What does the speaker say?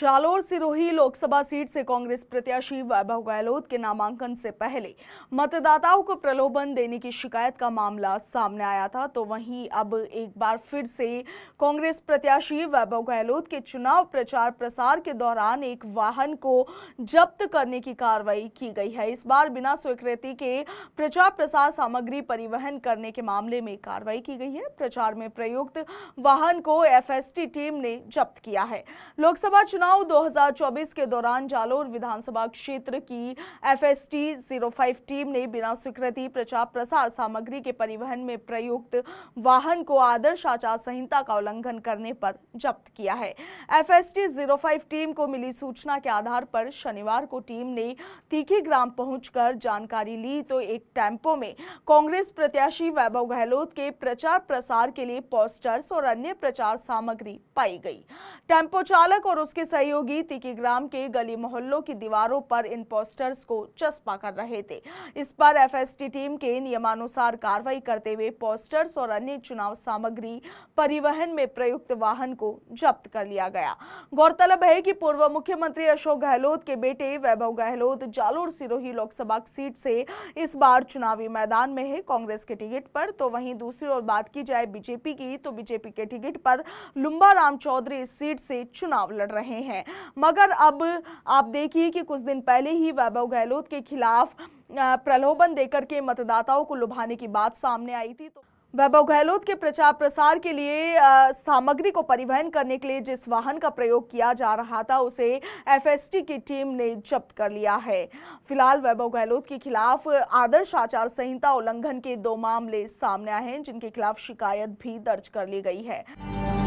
Jalore Sirohi Lok Sabha seat से कांग्रेस प्रत्याशी वैभव गहलोत के नामांकन से पहले मतदाताओं को प्रलोभन देने की शिकायत का मामला सामने आया था तो वहीं अब एक बार फिर से कांग्रेस प्रत्याशी वैभव गहलोत के चुनाव प्रचार प्रसार के दौरान एक वाहन को जब्त करने की कार्रवाई की गई है इस बार बिना स्वीकृति के प्रचार प्रसार सामग्री परिवहन करने के मामले में कार्रवाई की गई है प्रचार में प्रयुक्त वाहन को एफ टीम ने जब्त किया है लोकसभा चुनाव चुनाव 2024 के दौरान जालोर विधानसभा क्षेत्र की एफ एस टीम ने बिना स्वीकृति प्रचार प्रसार सामग्री के परिवहन में प्रयुक्त वाहन को आदर्श आचार संहिता का उल्लंघन करने पर जब्त किया है एफ एस टीम को मिली सूचना के आधार पर शनिवार को टीम ने तीखी ग्राम पहुंचकर जानकारी ली तो एक टेम्पो में कांग्रेस प्रत्याशी वैभव गहलोत के प्रचार प्रसार के लिए पोस्टर्स और अन्य प्रचार सामग्री पाई गई टेम्पो चालक और उसके सहयोगी ग्राम के गली मोहल्लों की दीवारों पर इन पोस्टर्स को चस्पा कर रहे थे इस पर एफएसटी टीम के नियमानुसार कार्रवाई करते हुए पोस्टर्स और अन्य चुनाव सामग्री परिवहन में प्रयुक्त वाहन को जब्त कर लिया गया गौरतलब है कि पूर्व मुख्यमंत्री अशोक गहलोत के बेटे वैभव गहलोत जालोर सिरोही लोकसभा सीट से इस बार चुनावी मैदान में है कांग्रेस के टिकट पर तो वहीं दूसरी ओर बात की जाए बीजेपी की तो बीजेपी के टिकट पर लुम्बा राम चौधरी इस सीट से चुनाव लड़ रहे हैं हैं मगर अब आप देखिए कि कुछ दिन पहले ही वैभव गहलोत के खिलाफ प्रलोभन देकर के मतदाताओं को लुभाने की बात सामने आई थी तो वैभव गहलोत के प्रचार प्रसार के लिए सामग्री को परिवहन करने के लिए जिस वाहन का प्रयोग किया जा रहा था उसे एफएसटी की टीम ने जब्त कर लिया है फिलहाल वैभव गहलोत के खिलाफ आदर्श आचार संहिता उल्लंघन के दो मामले सामने आए हैं जिनके खिलाफ शिकायत भी दर्ज कर ली गई है